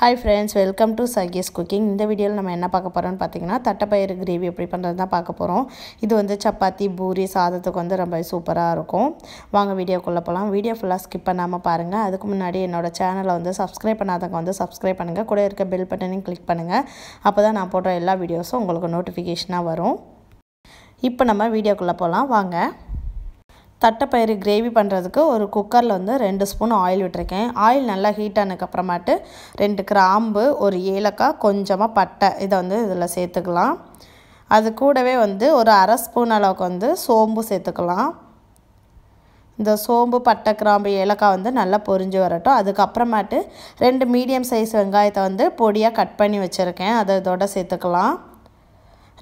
hi friends welcome to சகேஸ் cooking இந்த வீடியோவில் நம்ம என்ன பார்க்க போகிறோம்னு பார்த்தீங்கன்னா தட்டப்பயிறு கிரேவி எப்படி பண்ணுறது தான் பார்க்க போகிறோம் இது வந்து சப்பாத்தி பூரி சாதத்துக்கு வந்து ரொம்ப சூப்பராக இருக்கும் வாங்க வீடியோக்குள்ளே போகலாம் வீடியோ ஃபுல்லாக ஸ்கிப் பண்ணாமல் பாருங்கள் அதுக்கு முன்னாடி என்னோடய சேனலை வந்து சப்ஸ்கிரைப் பண்ணாதவங்க வந்து சப்ஸ்கிரைப் பண்ணுங்கள் கூட இருக்க பெல் பட்டனையும் கிளிக் பண்ணுங்கள் அப்போ தான் நான் போடுற எல்லா வீடியோஸும் உங்களுக்கு நோட்டிஃபிகேஷனாக வரும் இப்போ நம்ம வீடியோக்குள்ளே போகலாம் வாங்க தட்டைப்பயிறு கிரேவி பண்ணுறதுக்கு ஒரு குக்கரில் வந்து ரெண்டு ஸ்பூன் ஆயில் விட்டுருக்கேன் ஆயில் நல்லா ஹீட் ஆனதுக்கப்புறமாட்டு ரெண்டு கிராம்பு ஒரு ஏலக்காய் கொஞ்சமாக பட்டை இதை வந்து இதில் சேர்த்துக்கலாம் அது கூடவே வந்து ஒரு அரை ஸ்பூன் அளவுக்கு வந்து சோம்பு சேர்த்துக்கலாம் இந்த சோம்பு பட்டை கிராம்பு ஏலக்காய் வந்து நல்லா பொரிஞ்சு வரட்டும் அதுக்கப்புறமாட்டு ரெண்டு மீடியம் சைஸ் வெங்காயத்தை வந்து பொடியாக கட் பண்ணி வச்சுருக்கேன் அதை இதோட சேர்த்துக்கலாம்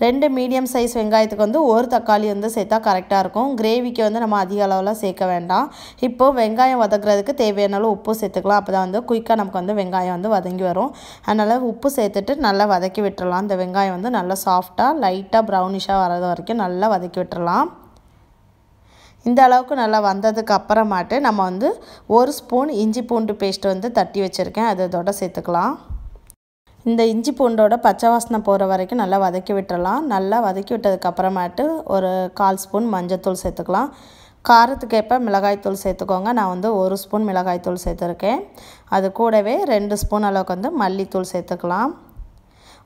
ரெண்டு மீடியம் சைஸ் வெங்காயத்துக்கு வந்து ஒரு தக்காளி வந்து சேர்த்தா கரெக்டாக இருக்கும் கிரேவிக்கு வந்து நம்ம அதிக அளவில் சேர்க்க வேண்டாம் இப்போது வெங்காயம் வதக்குறதுக்கு தேவையான அளவு உப்பு சேர்த்துக்கலாம் அப்போ தான் வந்து குயிக்காக நமக்கு வந்து வெங்காயம் வந்து வதங்கி வரும் அதனால் உப்பு சேர்த்துட்டு நல்லா வதக்கி விட்டுடலாம் அந்த வெங்காயம் வந்து நல்லா சாஃப்டாக லைட்டாக ப்ரௌனிஷாக வர்றது வரைக்கும் நல்லா வதக்கி விட்டுறலாம் இந்த அளவுக்கு நல்லா வந்ததுக்கு அப்புறமாட்டு நம்ம வந்து ஒரு ஸ்பூன் இஞ்சி பூண்டு பேஸ்ட்டு வந்து தட்டி வச்சுருக்கேன் அதை இதோட சேர்த்துக்கலாம் இந்த இஞ்சி பூண்டோட பச்சை வாசனை போகிற வரைக்கும் நல்லா வதக்கி விட்டுடலாம் நல்லா வதக்கி விட்டதுக்கப்புறமாட்டு ஒரு கால் ஸ்பூன் மஞ்சத்தூள் சேர்த்துக்கலாம் காரத்துக்கு ஏற்ப மிளகாய்த்தூள் சேர்த்துக்கோங்க நான் வந்து ஒரு ஸ்பூன் மிளகாய்த்தூள் சேர்த்துருக்கேன் அது கூடவே ரெண்டு ஸ்பூன் அளவுக்கு வந்து மல்லித்தூள் சேர்த்துக்கலாம்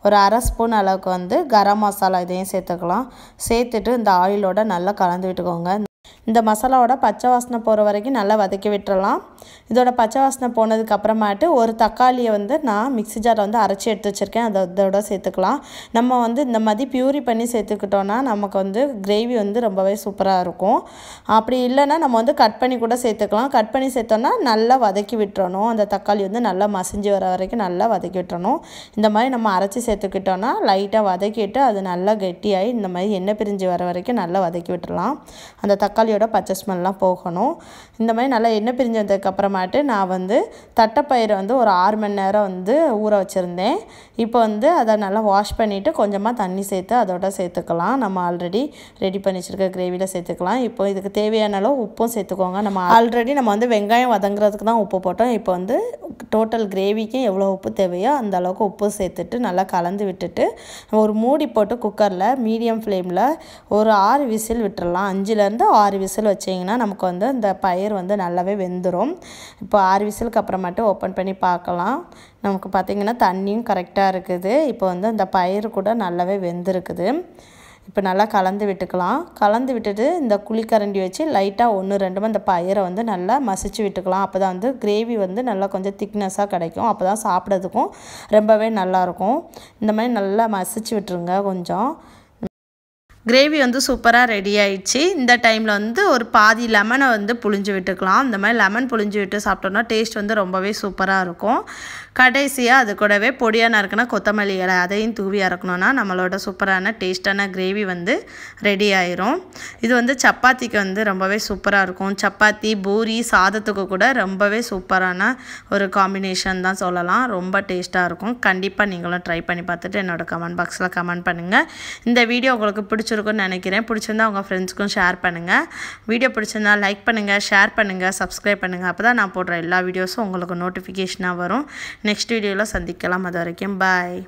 ஒரு அரை ஸ்பூன் அளவுக்கு வந்து கரம் மசாலா இதையும் சேர்த்துக்கலாம் சேர்த்துட்டு இந்த ஆயிலோட நல்லா கலந்து விட்டுக்கோங்க இந்த மசாலாவோட பச்சை வாசனை போகிற வரைக்கும் நல்லா வதக்கி விட்டுறலாம் இதோட பச்சை வாசனை போனதுக்கு அப்புறமாட்டு ஒரு தக்காளியை வந்து நான் மிக்சி ஜாரில் வந்து அரைச்சி எடுத்து வச்சுருக்கேன் அதை அதோட சேர்த்துக்கலாம் நம்ம வந்து இந்த மாதிரி பியூரி பண்ணி சேர்த்துக்கிட்டோன்னா நமக்கு வந்து கிரேவி வந்து ரொம்பவே சூப்பராக இருக்கும் அப்படி இல்லைன்னா நம்ம வந்து கட் பண்ணி கூட சேர்த்துக்கலாம் கட் பண்ணி சேர்த்தோன்னா நல்லா வதக்கி விட்டுறணும் அந்த தக்காளி வந்து நல்லா மசிஞ்சு வர வரைக்கும் நல்லா வதக்கி விட்டுறணும் இந்த மாதிரி நம்ம அரைச்சி சேர்த்துக்கிட்டோன்னா லைட்டாக வதக்கிட்டு அது நல்லா கெட்டியாகி இந்த மாதிரி எண்ணெய் பிரிஞ்சு வர வரைக்கும் நல்லா வதக்கி விட்டுடலாம் அந்த தக்காளி தக்காளியோட பச்சை ஸ்மெல்லாம் போகணும் இந்த மாதிரி நல்லா எண்ணெய் பிரிஞ்சதுக்கப்புறமாட்டு நான் வந்து தட்டைப்பயிரை வந்து ஒரு ஆறு மணி நேரம் வந்து ஊற வச்சுருந்தேன் இப்போ வந்து அதை நல்லா வாஷ் பண்ணிவிட்டு கொஞ்சமாக தண்ணி சேர்த்து அதோட சேர்த்துக்கலாம் நம்ம ஆல்ரெடி ரெடி பண்ணி வச்சுருக்க கிரேவியில் சேர்த்துக்கலாம் இப்போ இதுக்கு தேவையான அளவு உப்பும் சேர்த்துக்கோங்க நம்ம ஆல்ரெடி நம்ம வந்து வெங்காயம் வதங்குறதுக்கு தான் உப்பு போட்டோம் இப்போ வந்து டோட்டல் கிரேவிக்கும் எவ்வளோ உப்பு தேவையோ அந்த அளவுக்கு உப்பு சேர்த்துட்டு நல்லா கலந்து விட்டுட்டு ஒரு மூடி போட்டு குக்கரில் மீடியம் ஃப்ளேமில் ஒரு ஆறு விசில் விட்டுடலாம் அஞ்சுலேருந்து ஆறு விசில் வச்சிங்கன்னா நமக்கு வந்து அந்த பயிர் வந்து நல்லாவே வெந்துடும் இப்போ ஆறு விசிலுக்கு அப்புறமாட்டு ஓப்பன் பண்ணி பார்க்கலாம் நமக்கு பார்த்திங்கன்னா தண்ணியும் கரெக்டாக இருக்குது இப்போ வந்து அந்த பயிர் கூட நல்லாவே வெந்திருக்குது இப்போ நல்லா கலந்து விட்டுக்கலாம் கலந்து விட்டுட்டு இந்த குழிக்கரண்டி வச்சு லைட்டாக ஒன்று ரெண்டும் அந்த பயிரை வந்து நல்லா மசிச்சு விட்டுக்கலாம் அப்போ தான் வந்து கிரேவி வந்து நல்லா கொஞ்சம் திக்னஸாக கிடைக்கும் அப்போ தான் சாப்பிட்றதுக்கும் ரொம்பவே நல்லாயிருக்கும் இந்த மாதிரி நல்லா மசிச்சு விட்டுருங்க கொஞ்சம் கிரேவி வந்து சூப்பராக ரெடி ஆயிடுச்சு இந்த டைமில் வந்து ஒரு பாதி லெமனை வந்து புழிஞ்சு விட்டுக்கலாம் இந்த மாதிரி லெமன் புழிஞ்சு விட்டு சாப்பிட்டோம்னா டேஸ்ட் வந்து ரொம்பவே சூப்பராக இருக்கும் கடைசியாக அது கூடவே பொடியாக நறுக்கினா கொத்தமல்லி இலை அதையும் தூவி இறக்கணும்னா நம்மளோட சூப்பரான டேஸ்டான கிரேவி வந்து ரெடி ஆயிரும் இது வந்து சப்பாத்திக்கு வந்து ரொம்பவே சூப்பராக இருக்கும் சப்பாத்தி பூரி சாதத்துக்கு கூட ரொம்பவே சூப்பரான ஒரு காம்பினேஷன் தான் சொல்லலாம் ரொம்ப டேஸ்ட்டாக இருக்கும் கண்டிப்பாக நீங்களும் ட்ரை பண்ணி பார்த்துட்டு என்னோடய கமெண்ட் பாக்ஸில் கமெண்ட் பண்ணுங்கள் இந்த வீடியோ உங்களுக்கு பிடிச்சி பிடிச்சிருக்குன்னு நினைக்கிறேன் பிடிச்சிருந்தா உங்கள் ஃப்ரெண்ட்ஸ்க்கும் ஷேர் பண்ணுங்கள் வீடியோ பிடிச்சிருந்தா லைக் பண்ணுங்கள் ஷேர் பண்ணுங்கள் சப்ஸ்கிரைப் பண்ணுங்கள் அப்போ தான் நான் போடுற எல்லா வீடியோஸும் உங்களுக்கு நோட்டிஃபிகேஷனாக வரும் நெக்ஸ்ட் வீடியோவில் சந்திக்கலாம் அது வரைக்கும் பாய்